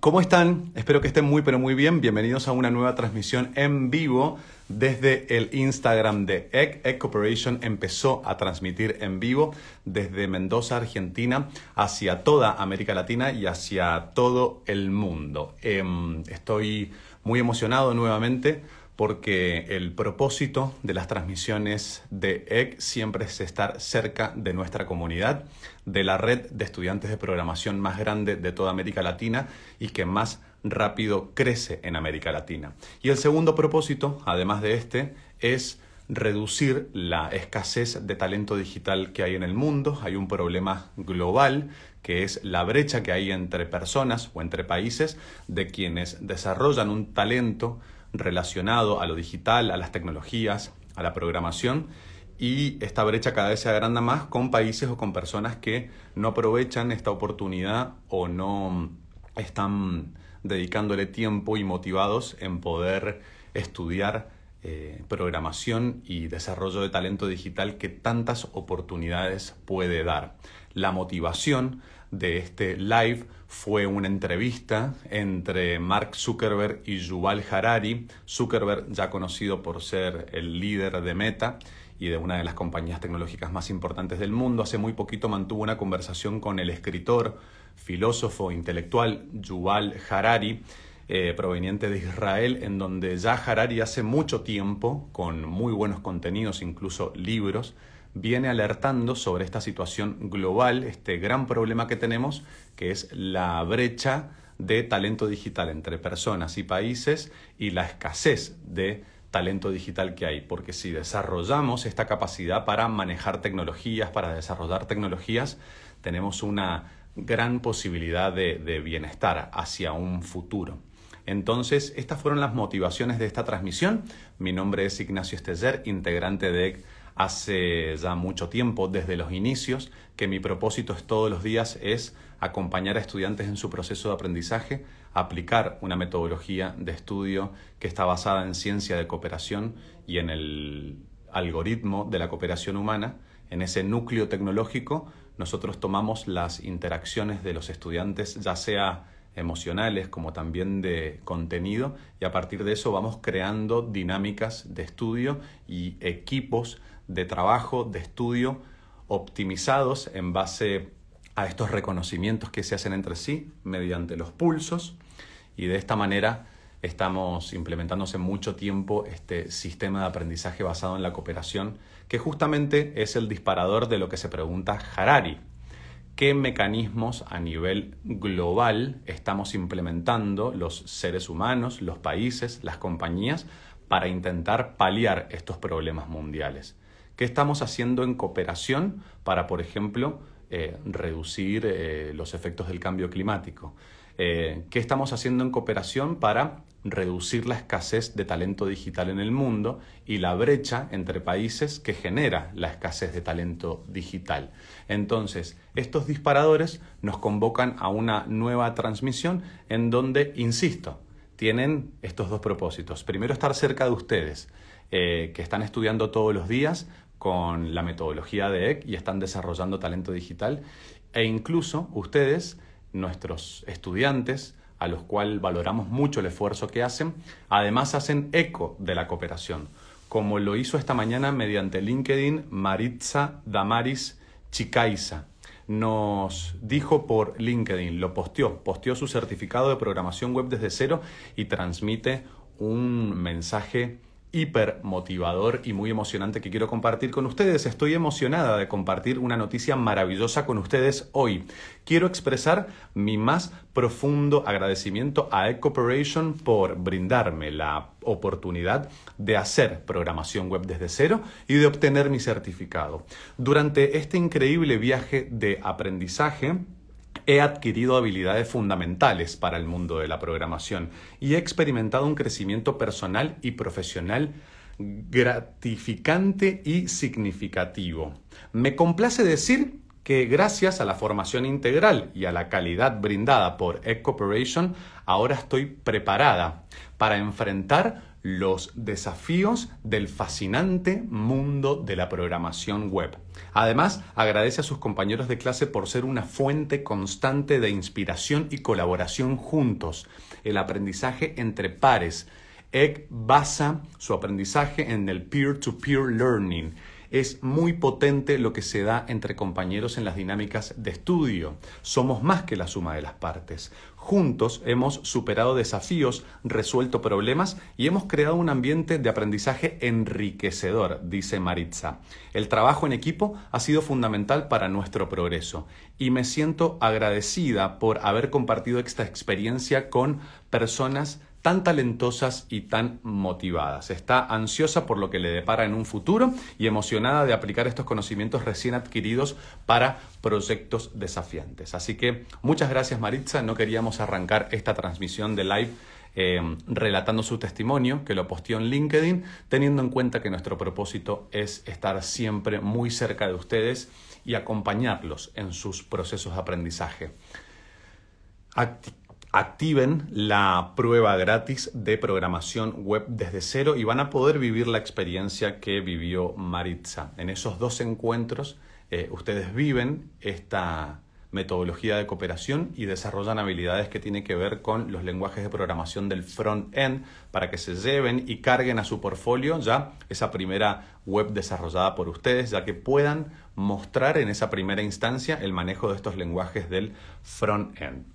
¿Cómo están? Espero que estén muy pero muy bien. Bienvenidos a una nueva transmisión en vivo desde el Instagram de EGG. EGG Corporation empezó a transmitir en vivo desde Mendoza, Argentina, hacia toda América Latina y hacia todo el mundo. Em, estoy muy emocionado nuevamente porque el propósito de las transmisiones de EC siempre es estar cerca de nuestra comunidad, de la red de estudiantes de programación más grande de toda América Latina y que más rápido crece en América Latina. Y el segundo propósito, además de este, es reducir la escasez de talento digital que hay en el mundo. Hay un problema global que es la brecha que hay entre personas o entre países de quienes desarrollan un talento relacionado a lo digital, a las tecnologías, a la programación y esta brecha cada vez se agranda más con países o con personas que no aprovechan esta oportunidad o no están dedicándole tiempo y motivados en poder estudiar eh, programación y desarrollo de talento digital que tantas oportunidades puede dar. La motivación de este live fue una entrevista entre Mark Zuckerberg y Yuval Harari. Zuckerberg, ya conocido por ser el líder de Meta y de una de las compañías tecnológicas más importantes del mundo, hace muy poquito mantuvo una conversación con el escritor, filósofo, intelectual Yuval Harari. Eh, proveniente de Israel, en donde ya Harari hace mucho tiempo, con muy buenos contenidos, incluso libros, viene alertando sobre esta situación global, este gran problema que tenemos, que es la brecha de talento digital entre personas y países y la escasez de talento digital que hay, porque si desarrollamos esta capacidad para manejar tecnologías, para desarrollar tecnologías, tenemos una gran posibilidad de, bienestar hacia un futuro. Entonces, estas fueron las motivaciones de esta transmisión. Mi nombre es Ignacio Esteller, integrante de hace ya mucho tiempo, desde los inicios, que mi propósito es todos los días es acompañar a estudiantes en su proceso de aprendizaje, aplicar una metodología de estudio que está basada en ciencia de cooperación y en el algoritmo de la cooperación humana. En ese núcleo tecnológico nosotros tomamos las interacciones de los estudiantes, ya sea emocionales como también de contenido y a partir de eso vamos creando dinámicas de estudio y equipos de trabajo, de estudio, optimizados en base a estos reconocimientos que se hacen entre sí mediante los pulsos y de esta manera estamos hace mucho tiempo este sistema de aprendizaje basado en la cooperación que justamente es el disparador de lo que se pregunta Harari. ¿Qué mecanismos a nivel global estamos implementando los seres humanos, los países, las compañías para intentar paliar estos problemas mundiales? ¿Qué estamos haciendo en cooperación para, por ejemplo, eh, reducir eh, los efectos del cambio climático? Eh, ¿Qué estamos haciendo en cooperación para reducir la escasez de talento digital en el mundo y la brecha entre países que genera la escasez de talento digital. Entonces, estos disparadores nos convocan a una nueva transmisión en donde, insisto, tienen estos dos propósitos. Primero, estar cerca de ustedes, que están estudiando todos los días, con la metodología de EC y están desarrollando talento digital. E incluso ustedes, nuestros estudiantes, a los cuales valoramos mucho el esfuerzo que hacen, además hacen eco de la cooperación, como lo hizo esta mañana mediante LinkedIn Maritza Damaris Chicaiza. Nos dijo por LinkedIn, lo posteó, posteó su certificado de programación web desde cero y transmite un mensaje hiper motivador y muy emocionante que quiero compartir con ustedes. Estoy emocionada de compartir una noticia maravillosa con ustedes hoy. Quiero expresar mi más profundo agradecimiento a Ecooperation por brindarme la oportunidad de hacer programación web desde cero y de obtener mi certificado. Durante este increíble viaje de aprendizaje, He adquirido habilidades fundamentales para el mundo de la programación y he experimentado un crecimiento personal y profesional gratificante y significativo. Me complace decir que gracias a la formación integral y a la calidad brindada por Ed Corporation, ahora estoy preparada para enfrentar los desafíos del fascinante mundo de la programación web. Además, agradece a sus compañeros de clase por ser una fuente constante de inspiración y colaboración juntos. El aprendizaje entre pares. Egg basa su aprendizaje en el peer to -peer learning es muy potente lo que se da entre compañeros en las dinámicas de estudio. Somos más que la suma de las partes. Juntos hemos superado desafíos, resuelto problemas y hemos creado un ambiente de aprendizaje enriquecedor, dice Maritza. El trabajo en equipo ha sido fundamental para nuestro progreso y me siento agradecida por haber compartido esta experiencia con personas tan talentosas y tan motivadas. Está ansiosa por lo que le depara en un futuro y emocionada de aplicar estos conocimientos recién adquiridos para proyectos desafiantes. Así que muchas gracias Maritza, no queríamos arrancar esta transmisión de live eh, relatando su testimonio, que lo posteó en LinkedIn, teniendo en cuenta que nuestro propósito es estar siempre muy cerca de ustedes y acompañarlos en sus procesos de aprendizaje activen la prueba gratis de programación web desde cero y van a poder vivir la experiencia que vivió Maritza. En esos dos encuentros eh, ustedes viven esta metodología de cooperación y desarrollan habilidades que tienen que ver con los lenguajes de programación del front-end para que se lleven y carguen a su portfolio ya esa primera web desarrollada por ustedes, ya que puedan mostrar en esa primera instancia el manejo de estos lenguajes del front-end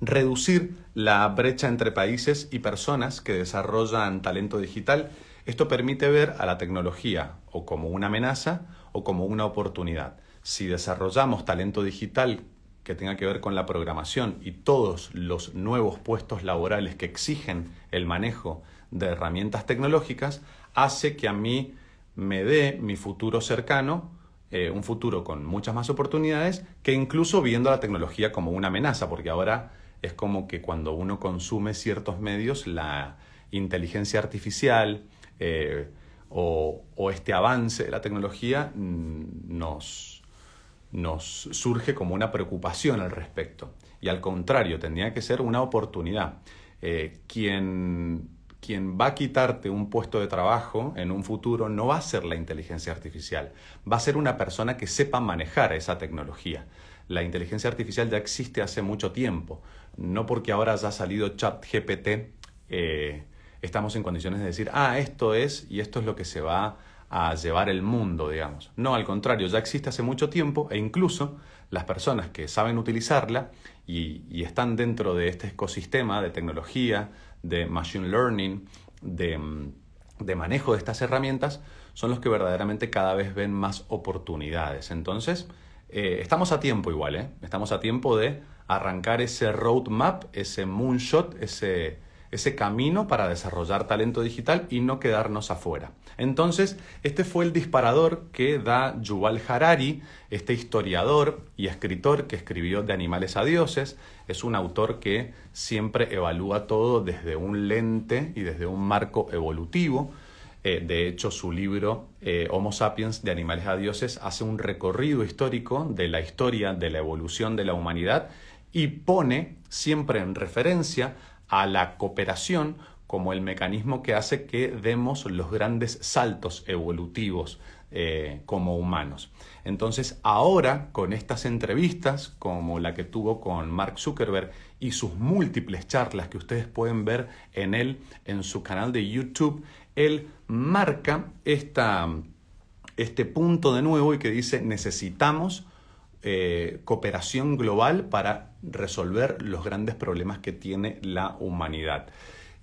reducir la brecha entre países y personas que desarrollan talento digital. Esto permite ver a la tecnología o como una amenaza o como una oportunidad. Si desarrollamos talento digital que tenga que ver con la programación y todos los nuevos puestos laborales que exigen el manejo de herramientas tecnológicas, hace que a mí me dé mi futuro cercano, eh, un futuro con muchas más oportunidades, que incluso viendo a la tecnología como una amenaza, porque ahora es como que cuando uno consume ciertos medios, la inteligencia artificial eh, o, este avance de la tecnología mm, nos, surge como una preocupación al respecto. Y al contrario, tendría que ser una oportunidad. Eh, quien, quien va a quitarte un puesto de trabajo en un futuro no va a ser la inteligencia artificial, va a ser una persona que sepa manejar esa tecnología. La inteligencia artificial ya existe hace mucho tiempo no porque ahora haya salido ChatGPT, eh, estamos en condiciones de decir, ah, esto es y esto es lo que se va a llevar el mundo, digamos. No, al contrario, ya existe hace mucho tiempo e incluso las personas que saben utilizarla y, están dentro de este ecosistema de tecnología, de machine learning, de, mm, de manejo de estas herramientas, son los que verdaderamente cada vez ven más oportunidades. Entonces, eh, estamos a tiempo igual, ¿eh? Estamos a tiempo de arrancar ese roadmap, ese moonshot, ese, ese camino para desarrollar talento digital y no quedarnos afuera. Entonces, este fue el disparador que da Yuval Harari, este historiador y escritor que escribió De animales a dioses. Es un autor que siempre evalúa todo desde un lente y desde un marco evolutivo. Eh, de hecho, su libro eh, Homo sapiens de animales a dioses hace un recorrido histórico de la historia, de la evolución de la humanidad y pone siempre en referencia a la cooperación como el mecanismo que hace que demos los grandes saltos evolutivos eh, como humanos. Entonces ahora con estas entrevistas como la que tuvo con Mark Zuckerberg y sus múltiples charlas que ustedes pueden ver en él en su canal de YouTube, él marca este punto de nuevo y que dice necesitamos eh, cooperación global para resolver los grandes problemas que tiene la humanidad.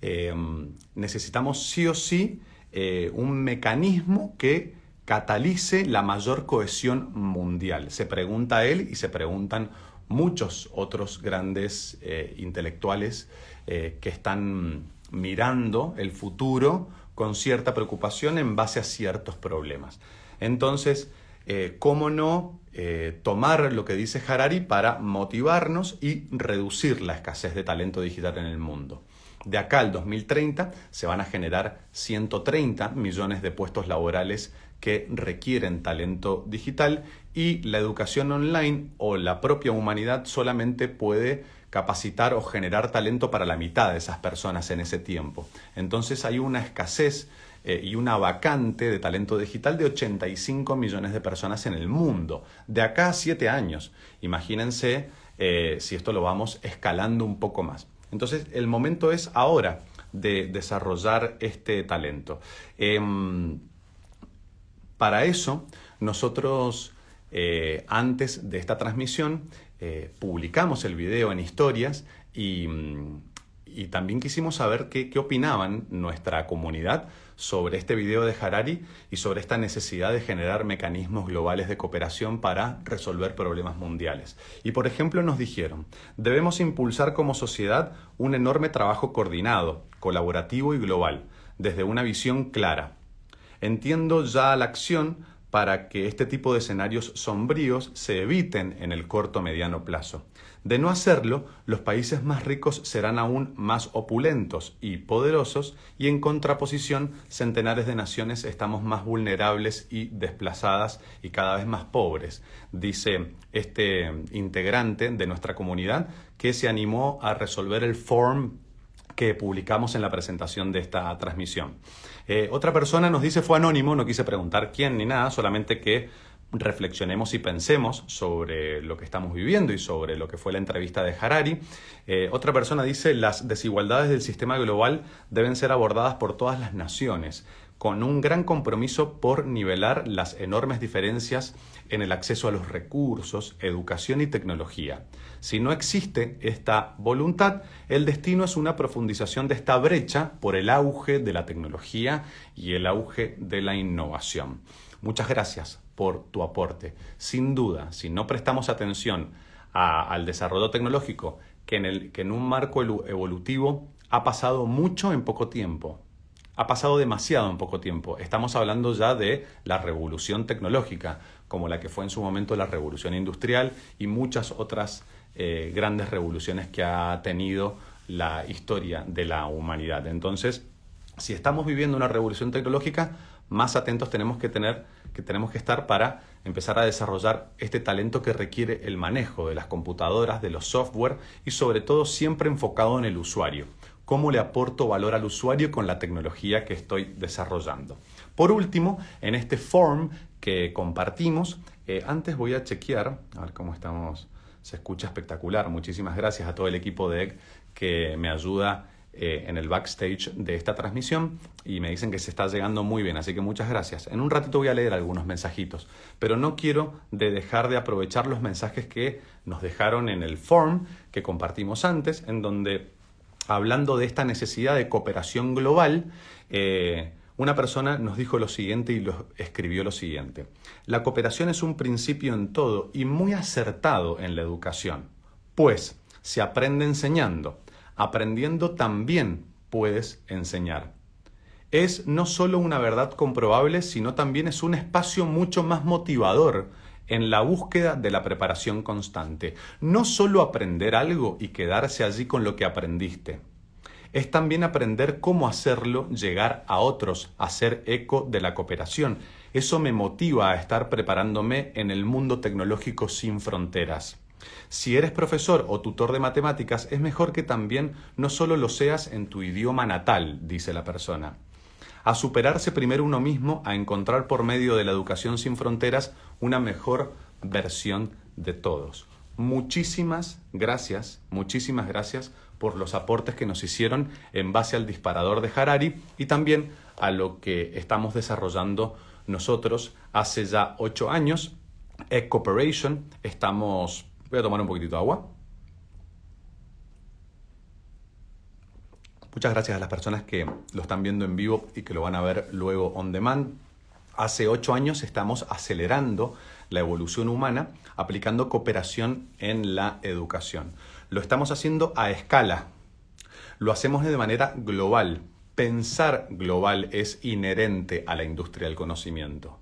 Em, necesitamos sí o sí eh, un mecanismo que catalice la mayor cohesión mundial. Se pregunta él y se preguntan muchos otros grandes eh, intelectuales que están mirando el futuro con cierta preocupación en base a ciertos problemas. Entonces, eh, ¿cómo no eh, tomar lo que dice Harari para motivarnos y reducir la escasez de talento digital en el mundo? De acá al 2030 se van a generar 130 millones de puestos laborales que requieren talento digital y la educación online o la propia humanidad solamente puede capacitar o generar talento para la mitad de esas personas en ese tiempo. Entonces hay una escasez eh, y una vacante de talento digital de 85 millones de personas en el mundo, de acá a 7 años. Imagínense eh, si esto lo vamos escalando un poco más. Entonces el momento es ahora de desarrollar este talento. Em, para eso, nosotros eh, antes de esta transmisión eh, publicamos el video en historias mm, y, también quisimos saber qué, qué, opinaban nuestra comunidad sobre este video de Harari y sobre esta necesidad de generar mecanismos globales de cooperación para resolver problemas mundiales. Y por ejemplo nos dijeron, debemos impulsar como sociedad un enorme trabajo coordinado, colaborativo y global, desde una visión clara. Entiendo ya la acción para que este tipo de escenarios sombríos se eviten en el corto mediano plazo. De no hacerlo, los países más ricos serán aún más opulentos y poderosos y en contraposición centenares de naciones estamos más vulnerables y desplazadas y cada vez más pobres, dice este integrante de nuestra comunidad que se animó a resolver el form que publicamos en la presentación de esta transmisión. Eh, otra persona nos dice, fue anónimo, no quise preguntar quién ni nada, solamente que reflexionemos y pensemos sobre lo que estamos viviendo y sobre lo que fue la entrevista de Harari. Eh, otra persona dice, las desigualdades del sistema global deben ser abordadas por todas las naciones con un gran compromiso por nivelar las enormes diferencias en el acceso a los recursos, educación y tecnología. Si no existe esta voluntad, el destino es una profundización de esta brecha por el auge de la tecnología y el auge de la innovación. Muchas gracias por tu aporte. Sin duda, si no prestamos atención al desarrollo tecnológico, que en un marco evolutivo ha pasado mucho en poco tiempo, ha pasado demasiado en poco tiempo. Estamos hablando ya de la revolución tecnológica, como la que fue en su momento la revolución industrial y muchas otras eh, grandes revoluciones que ha tenido la historia de la humanidad. Entonces, si estamos viviendo una revolución tecnológica, más atentos tenemos que tener que tenemos que estar para empezar a desarrollar este talento que requiere el manejo de las computadoras, de los software y sobre todo siempre enfocado en el usuario cómo le aporto valor al usuario con la tecnología que estoy desarrollando. Por último, en este form que compartimos, eh, antes voy a chequear, a ver cómo estamos, se escucha espectacular. Muchísimas gracias a todo el equipo de EG que me ayuda eh, en el backstage de esta transmisión y me dicen que se está llegando muy bien, así que muchas gracias. En un ratito voy a leer algunos mensajitos, pero no quiero dejar de aprovechar los mensajes que nos dejaron en el form que compartimos antes, en donde hablando de esta necesidad de cooperación global, eh, una persona nos dijo lo siguiente y lo escribió lo siguiente. La cooperación es un principio en todo y muy acertado en la educación, pues se aprende enseñando. Aprendiendo también puedes enseñar. Es no solo una verdad comprobable, sino también es un espacio mucho más motivador en la búsqueda de la preparación constante. No solo aprender algo y quedarse allí con lo que aprendiste. Es también aprender cómo hacerlo, llegar a otros, hacer eco de la cooperación. Eso me motiva a estar preparándome en el mundo tecnológico sin fronteras. Si eres profesor o tutor de matemáticas, es mejor que también no solo lo seas en tu idioma natal, dice la persona a superarse primero uno mismo, a encontrar por medio de la educación sin fronteras una mejor versión de todos. Muchísimas gracias, muchísimas gracias por los aportes que nos hicieron en base al disparador de Harari y también a lo que estamos desarrollando nosotros hace ya ocho años. Egg estamos... Voy a tomar un poquitito de agua. Muchas gracias a las personas que lo están viendo en vivo y que lo van a ver luego on demand. Hace ocho años estamos acelerando la evolución humana aplicando cooperación en la educación. Lo estamos haciendo a escala, lo hacemos de manera global. Pensar global es inherente a la industria del conocimiento.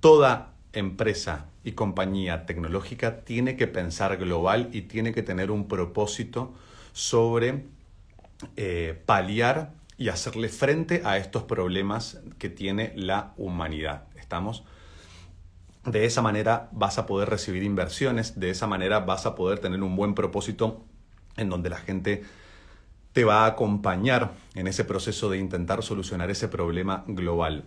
Toda empresa y compañía tecnológica tiene que pensar global y tiene que tener un propósito sobre eh, paliar y hacerle frente a estos problemas que tiene la humanidad. Estamos de esa manera vas a poder recibir inversiones, de esa manera vas a poder tener un buen propósito en donde la gente te va a acompañar en ese proceso de intentar solucionar ese problema global.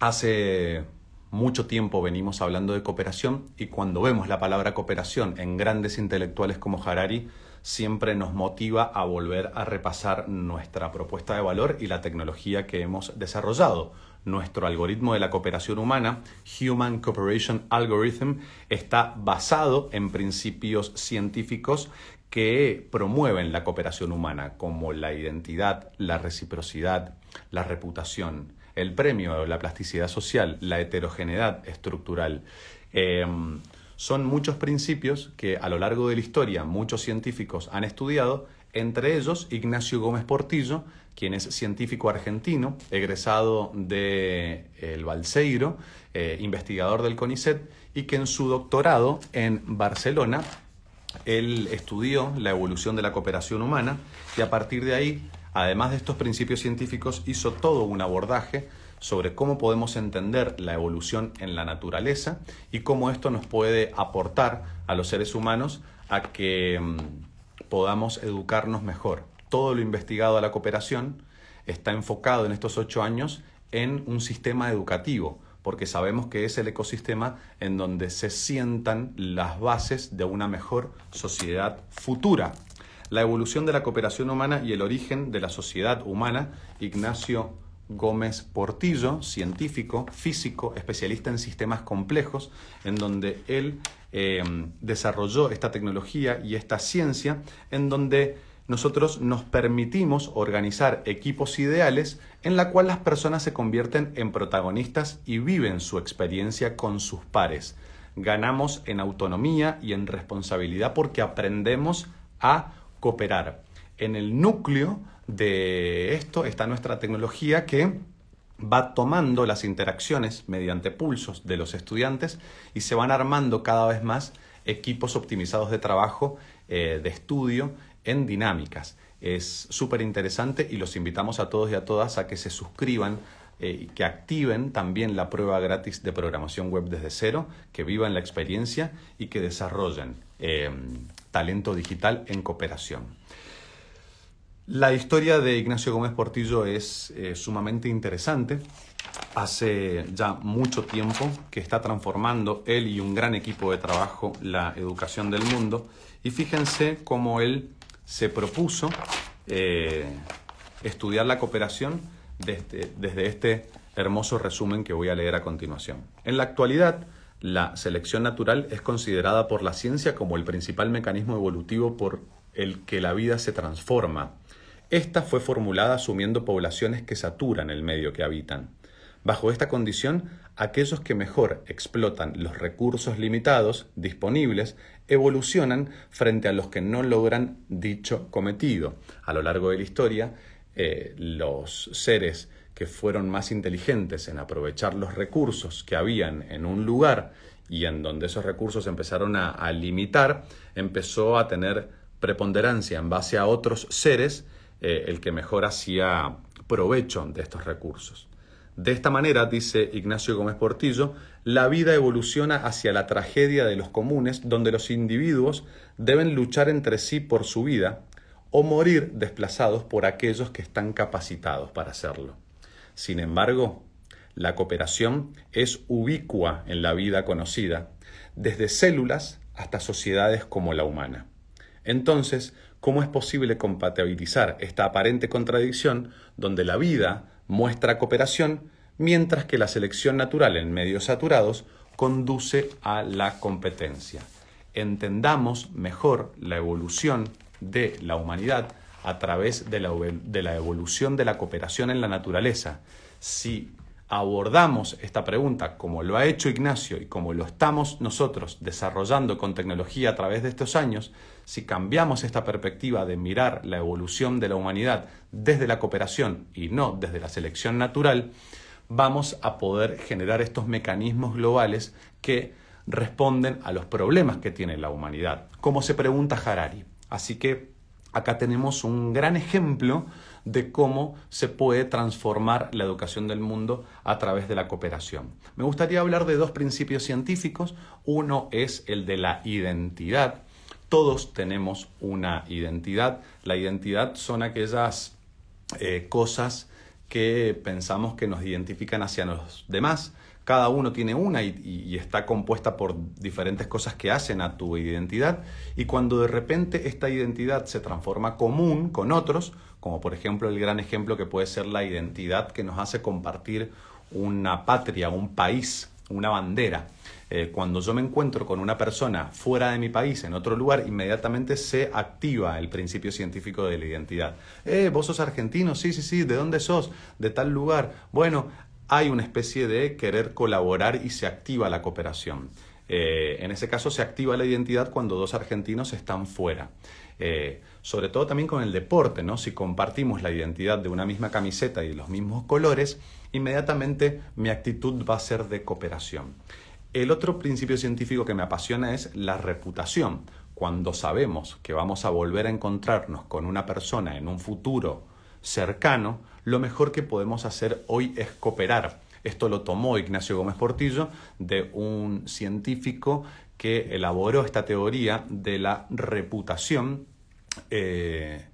Hace mucho tiempo venimos hablando de cooperación y cuando vemos la palabra cooperación en grandes intelectuales como Harari, siempre nos motiva a volver a repasar nuestra propuesta de valor y la tecnología que hemos desarrollado. Nuestro algoritmo de la cooperación humana, Human Cooperation Algorithm, está basado en principios científicos que promueven la cooperación humana, como la identidad, la reciprocidad, la reputación, el premio, la plasticidad social, la heterogeneidad estructural. Em, son muchos principios que a lo largo de la historia muchos científicos han estudiado, entre ellos Ignacio Gómez Portillo, quien es científico argentino, egresado de eh, el Balseiro, eh, investigador del CONICET, y que en su doctorado en Barcelona, él estudió la evolución de la cooperación humana y a partir de ahí, además de estos principios científicos, hizo todo un abordaje sobre cómo podemos entender la evolución en la naturaleza y cómo esto nos puede aportar a los seres humanos a que mm, podamos educarnos mejor. Todo lo investigado a la cooperación está enfocado en estos ocho años en un sistema educativo, porque sabemos que es el ecosistema en donde se sientan las bases de una mejor sociedad futura. La evolución de la cooperación humana y el origen de la sociedad humana, Ignacio Gómez Portillo, científico, físico, especialista en sistemas complejos, en donde él em, desarrolló esta tecnología y esta ciencia, en donde nosotros nos permitimos organizar equipos ideales en la cual las personas se convierten en protagonistas y viven su experiencia con sus pares. Ganamos en autonomía y en responsabilidad porque aprendemos a cooperar. En el núcleo de esto está nuestra tecnología que va tomando las interacciones mediante pulsos de los estudiantes y se van armando cada vez más equipos optimizados de trabajo, eh, de estudio, en dinámicas. Es súper interesante y los invitamos a todos y a todas a que se suscriban eh, y que activen también la prueba gratis de programación web desde cero, que vivan la experiencia y que desarrollen eh, talento digital en cooperación. La historia de Ignacio Gómez Portillo es eh, sumamente interesante. Hace ya mucho tiempo que está transformando él y un gran equipo de trabajo la educación del mundo. Y fíjense cómo él se propuso eh, estudiar la cooperación este, desde este hermoso resumen que voy a leer a continuación. En la actualidad, la selección natural es considerada por la ciencia como el principal mecanismo evolutivo por el que la vida se transforma esta fue formulada asumiendo poblaciones que saturan el medio que habitan. Bajo esta condición, aquellos que mejor explotan los recursos limitados disponibles evolucionan frente a los que no logran dicho cometido. A lo largo de la historia, eh, los seres que fueron más inteligentes en aprovechar los recursos que habían en un lugar y en donde esos recursos empezaron a limitar, empezó a tener preponderancia en base a otros seres eh, el que mejor hacía provecho de estos recursos. De esta manera, dice Ignacio Gómez Portillo, la vida evoluciona hacia la tragedia de los comunes, donde los individuos deben luchar entre sí por su vida o morir desplazados por aquellos que están capacitados para hacerlo. Sin embargo, la cooperación es ubicua en la vida conocida, desde células hasta sociedades como la humana. Entonces, ¿cómo es posible compatibilizar esta aparente contradicción donde la vida muestra cooperación mientras que la selección natural en medios saturados conduce a la competencia? Entendamos mejor la evolución de la humanidad a través de la, evolución de la cooperación en la naturaleza. Si abordamos esta pregunta como lo ha hecho Ignacio y como lo estamos nosotros desarrollando con tecnología a través de estos años, si cambiamos esta perspectiva de mirar la evolución de la humanidad desde la cooperación y no desde la selección natural, vamos a poder generar estos mecanismos globales que responden a los problemas que tiene la humanidad, como se pregunta Harari. Así que acá tenemos un gran ejemplo de cómo se puede transformar la educación del mundo a través de la cooperación. Me gustaría hablar de dos principios científicos. Uno es el de la identidad. Todos tenemos una identidad. La identidad son aquellas eh, cosas que pensamos que nos identifican hacia los demás. Cada uno tiene una y, está compuesta por diferentes cosas que hacen a tu identidad. Y cuando de repente esta identidad se transforma común con otros, como por ejemplo el gran ejemplo que puede ser la identidad que nos hace compartir una patria, un país, una bandera. Eh, cuando yo me encuentro con una persona fuera de mi país, en otro lugar, inmediatamente se activa el principio científico de la identidad. Eh, vos sos argentino, sí, sí, sí, ¿de dónde sos? De tal lugar. Bueno, hay una especie de querer colaborar y se activa la cooperación. Eh, en ese caso se activa la identidad cuando dos argentinos están fuera. Eh, sobre todo también con el deporte, ¿no? Si compartimos la identidad de una misma camiseta y los mismos colores, inmediatamente mi actitud va a ser de cooperación. El otro principio científico que me apasiona es la reputación. Cuando sabemos que vamos a volver a encontrarnos con una persona en un futuro cercano, lo mejor que podemos hacer hoy es cooperar. Esto lo tomó Ignacio Gómez Portillo de un científico que elaboró esta teoría de la reputación eh,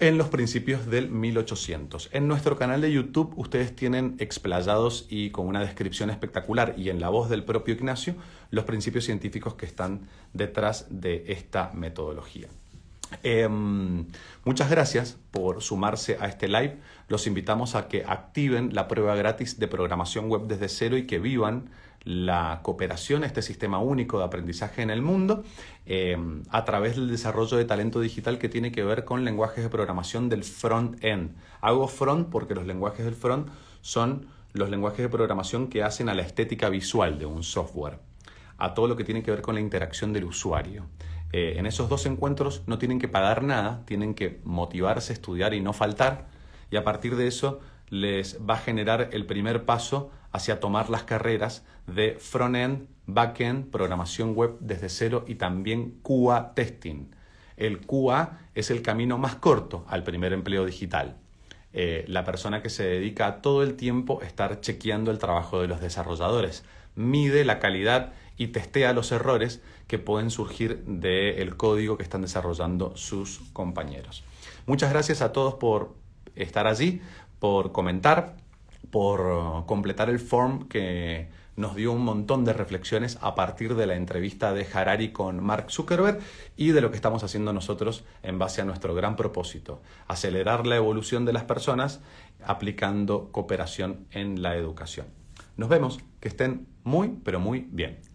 en los principios del 1800. En nuestro canal de YouTube ustedes tienen explayados y con una descripción espectacular y en la voz del propio Ignacio los principios científicos que están detrás de esta metodología. Em, muchas gracias por sumarse a este live. Los invitamos a que activen la prueba gratis de programación web desde cero y que vivan la cooperación, este sistema único de aprendizaje en el mundo, eh, a través del desarrollo de talento digital que tiene que ver con lenguajes de programación del front-end. Hago front porque los lenguajes del front son los lenguajes de programación que hacen a la estética visual de un software, a todo lo que tiene que ver con la interacción del usuario. Eh, en esos dos encuentros no tienen que pagar nada, tienen que motivarse, estudiar y no faltar, y a partir de eso les va a generar el primer paso hacia tomar las carreras de front-end, back-end, programación web desde cero y también QA testing. El QA es el camino más corto al primer empleo digital. Eh, la persona que se dedica todo el tiempo a estar chequeando el trabajo de los desarrolladores, mide la calidad y testea los errores que pueden surgir del código que están desarrollando sus compañeros. Muchas gracias a todos por estar allí, por comentar, por eh, completar el form que nos dio un montón de reflexiones a partir de la entrevista de Harari con Mark Zuckerberg y de lo que estamos haciendo nosotros en base a nuestro gran propósito, acelerar la evolución de las personas aplicando cooperación en la educación. Nos vemos, que estén muy, pero muy bien.